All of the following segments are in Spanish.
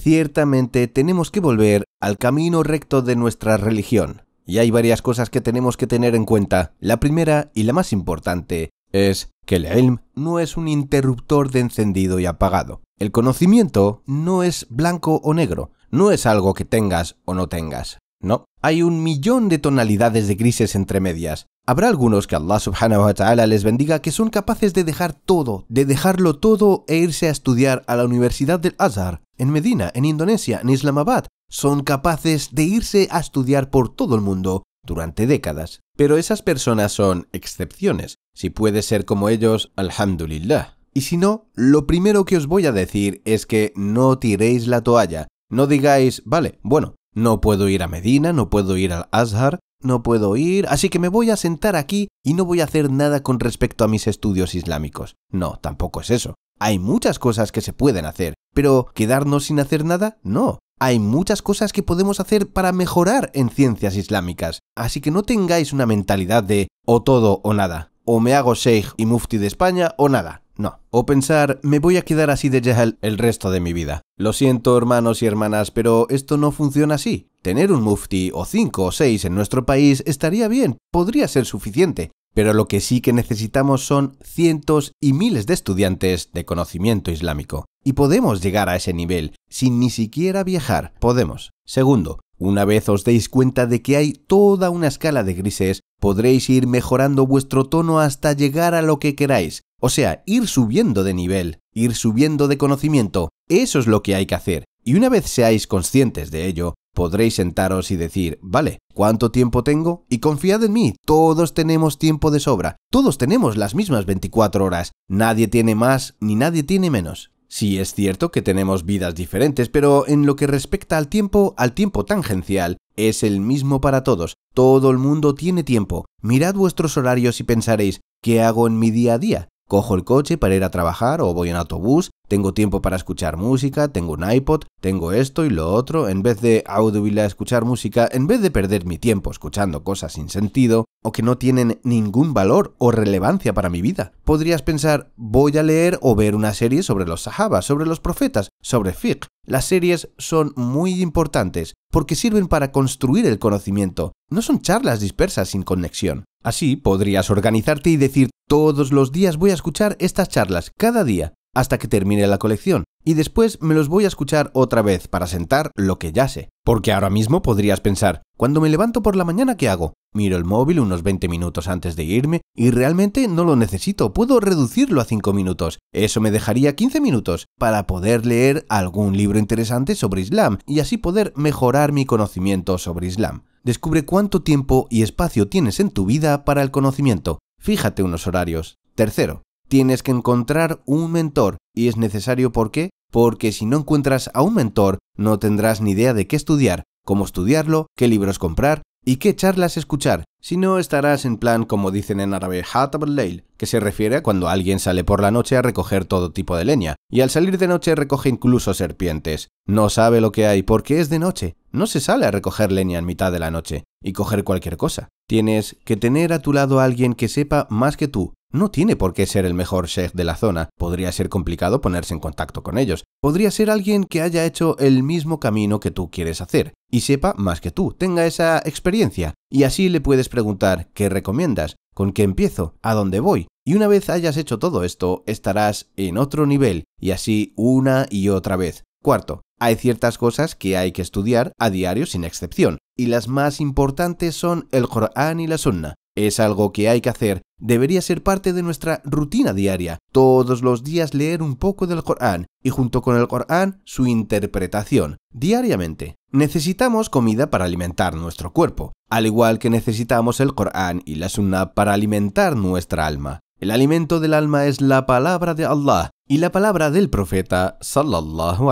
ciertamente tenemos que volver al camino recto de nuestra religión. Y hay varias cosas que tenemos que tener en cuenta. La primera y la más importante es que el ilm no es un interruptor de encendido y apagado. El conocimiento no es blanco o negro, no es algo que tengas o no tengas. No, hay un millón de tonalidades de grises entre medias. Habrá algunos que Allah subhanahu wa ta'ala les bendiga que son capaces de dejar todo, de dejarlo todo e irse a estudiar a la Universidad del Azhar en Medina, en Indonesia, en Islamabad, son capaces de irse a estudiar por todo el mundo durante décadas. Pero esas personas son excepciones. Si puede ser como ellos, alhamdulillah. Y si no, lo primero que os voy a decir es que no tiréis la toalla. No digáis, vale, bueno, no puedo ir a Medina, no puedo ir al Azhar, no puedo ir, así que me voy a sentar aquí y no voy a hacer nada con respecto a mis estudios islámicos. No, tampoco es eso. Hay muchas cosas que se pueden hacer, pero quedarnos sin hacer nada, no. Hay muchas cosas que podemos hacer para mejorar en ciencias islámicas, así que no tengáis una mentalidad de o todo o nada, o me hago sheikh y mufti de España o nada. No. O pensar, me voy a quedar así de jahal el resto de mi vida. Lo siento, hermanos y hermanas, pero esto no funciona así. Tener un mufti o cinco o seis en nuestro país estaría bien, podría ser suficiente, pero lo que sí que necesitamos son cientos y miles de estudiantes de conocimiento islámico. Y podemos llegar a ese nivel sin ni siquiera viajar. Podemos. Segundo, una vez os deis cuenta de que hay toda una escala de grises, podréis ir mejorando vuestro tono hasta llegar a lo que queráis. O sea, ir subiendo de nivel, ir subiendo de conocimiento. Eso es lo que hay que hacer. Y una vez seáis conscientes de ello, podréis sentaros y decir, vale, ¿cuánto tiempo tengo? Y confiad en mí, todos tenemos tiempo de sobra, todos tenemos las mismas 24 horas, nadie tiene más ni nadie tiene menos. Sí es cierto que tenemos vidas diferentes, pero en lo que respecta al tiempo, al tiempo tangencial, es el mismo para todos, todo el mundo tiene tiempo. Mirad vuestros horarios y pensaréis, ¿qué hago en mi día a día? ¿Cojo el coche para ir a trabajar o voy en autobús? Tengo tiempo para escuchar música, tengo un iPod, tengo esto y lo otro, en vez de a escuchar música, en vez de perder mi tiempo escuchando cosas sin sentido o que no tienen ningún valor o relevancia para mi vida. Podrías pensar, voy a leer o ver una serie sobre los sahabas, sobre los profetas, sobre fiqh. Las series son muy importantes porque sirven para construir el conocimiento, no son charlas dispersas sin conexión. Así podrías organizarte y decir, todos los días voy a escuchar estas charlas, cada día, hasta que termine la colección, y después me los voy a escuchar otra vez para sentar lo que ya sé. Porque ahora mismo podrías pensar, cuando me levanto por la mañana, ¿qué hago? Miro el móvil unos 20 minutos antes de irme y realmente no lo necesito, puedo reducirlo a 5 minutos. Eso me dejaría 15 minutos para poder leer algún libro interesante sobre Islam y así poder mejorar mi conocimiento sobre Islam. Descubre cuánto tiempo y espacio tienes en tu vida para el conocimiento. Fíjate unos horarios. Tercero, tienes que encontrar un mentor. Y es necesario ¿por qué? Porque si no encuentras a un mentor, no tendrás ni idea de qué estudiar, cómo estudiarlo, qué libros comprar, ¿Y qué charlas escuchar? Si no estarás en plan, como dicen en árabe, Leil, que se refiere a cuando alguien sale por la noche a recoger todo tipo de leña, y al salir de noche recoge incluso serpientes. No sabe lo que hay porque es de noche. No se sale a recoger leña en mitad de la noche y coger cualquier cosa. Tienes que tener a tu lado a alguien que sepa más que tú. No tiene por qué ser el mejor sheikh de la zona, podría ser complicado ponerse en contacto con ellos. Podría ser alguien que haya hecho el mismo camino que tú quieres hacer, y sepa más que tú, tenga esa experiencia, y así le puedes preguntar qué recomiendas, con qué empiezo, a dónde voy, y una vez hayas hecho todo esto, estarás en otro nivel, y así una y otra vez. Cuarto, hay ciertas cosas que hay que estudiar a diario sin excepción, y las más importantes son el Corán y la Sunna. Es algo que hay que hacer, debería ser parte de nuestra rutina diaria, todos los días leer un poco del Corán y junto con el Corán su interpretación, diariamente. Necesitamos comida para alimentar nuestro cuerpo, al igual que necesitamos el Corán y la Sunnah para alimentar nuestra alma. El alimento del alma es la palabra de Allah y la palabra del profeta sallallahu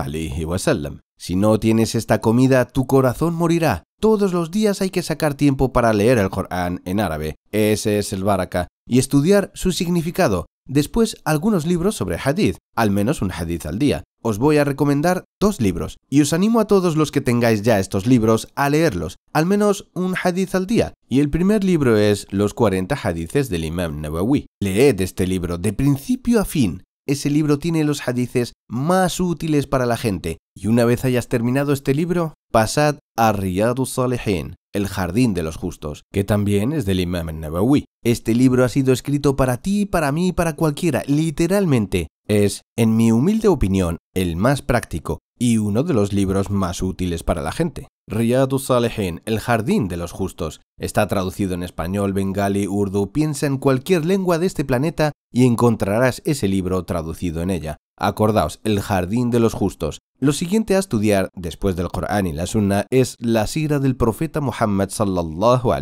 Si no tienes esta comida, tu corazón morirá. Todos los días hay que sacar tiempo para leer el Corán en árabe, ese es el baraka, y estudiar su significado, Después, algunos libros sobre hadith, al menos un hadith al día. Os voy a recomendar dos libros, y os animo a todos los que tengáis ya estos libros a leerlos, al menos un hadith al día. Y el primer libro es Los 40 hadices del Imam Nawawi. Leed este libro de principio a fin. Ese libro tiene los hadices más útiles para la gente. Y una vez hayas terminado este libro, pasad a Riyadus Salihin, el Jardín de los Justos, que también es del Imam al-Nabawi. Este libro ha sido escrito para ti, para mí, para cualquiera, literalmente. Es, en mi humilde opinión, el más práctico y uno de los libros más útiles para la gente. Riyadus Salehin, El Jardín de los Justos, está traducido en español, bengali, urdu, piensa en cualquier lengua de este planeta y encontrarás ese libro traducido en ella. Acordaos, el jardín de los justos. Lo siguiente a estudiar, después del Corán y la Sunna, es la sira del profeta Muhammad sallallahu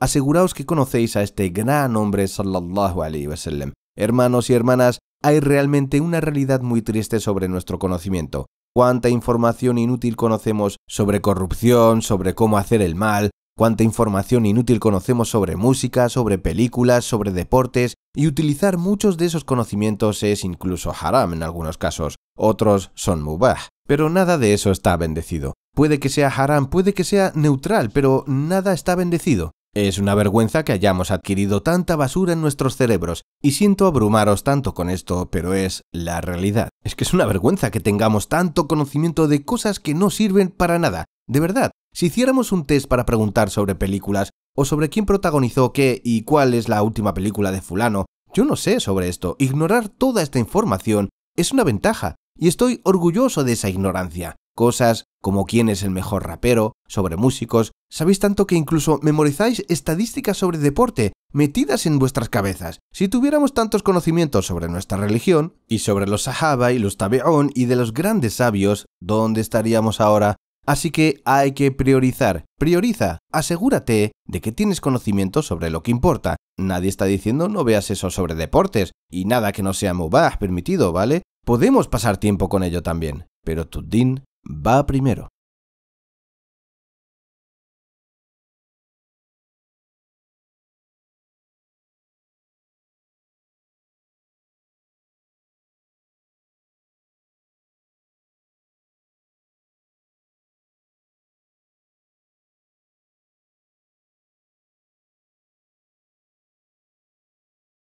Aseguraos que conocéis a este gran hombre sallallahu alaihi wasallam. Hermanos y hermanas, hay realmente una realidad muy triste sobre nuestro conocimiento. Cuánta información inútil conocemos sobre corrupción, sobre cómo hacer el mal, cuánta información inútil conocemos sobre música, sobre películas, sobre deportes, y utilizar muchos de esos conocimientos es incluso haram en algunos casos, otros son mubah, pero nada de eso está bendecido. Puede que sea haram, puede que sea neutral, pero nada está bendecido. Es una vergüenza que hayamos adquirido tanta basura en nuestros cerebros, y siento abrumaros tanto con esto, pero es la realidad. Es que es una vergüenza que tengamos tanto conocimiento de cosas que no sirven para nada. De verdad, si hiciéramos un test para preguntar sobre películas, o sobre quién protagonizó qué y cuál es la última película de fulano, yo no sé sobre esto. Ignorar toda esta información es una ventaja, y estoy orgulloso de esa ignorancia. Cosas como quién es el mejor rapero, sobre músicos, sabéis tanto que incluso memorizáis estadísticas sobre deporte metidas en vuestras cabezas. Si tuviéramos tantos conocimientos sobre nuestra religión, y sobre los sahaba y los tabeón y de los grandes sabios, ¿dónde estaríamos ahora? Así que hay que priorizar. Prioriza. Asegúrate de que tienes conocimiento sobre lo que importa. Nadie está diciendo no veas eso sobre deportes y nada que no sea mubah permitido, ¿vale? Podemos pasar tiempo con ello también, pero tu din va primero.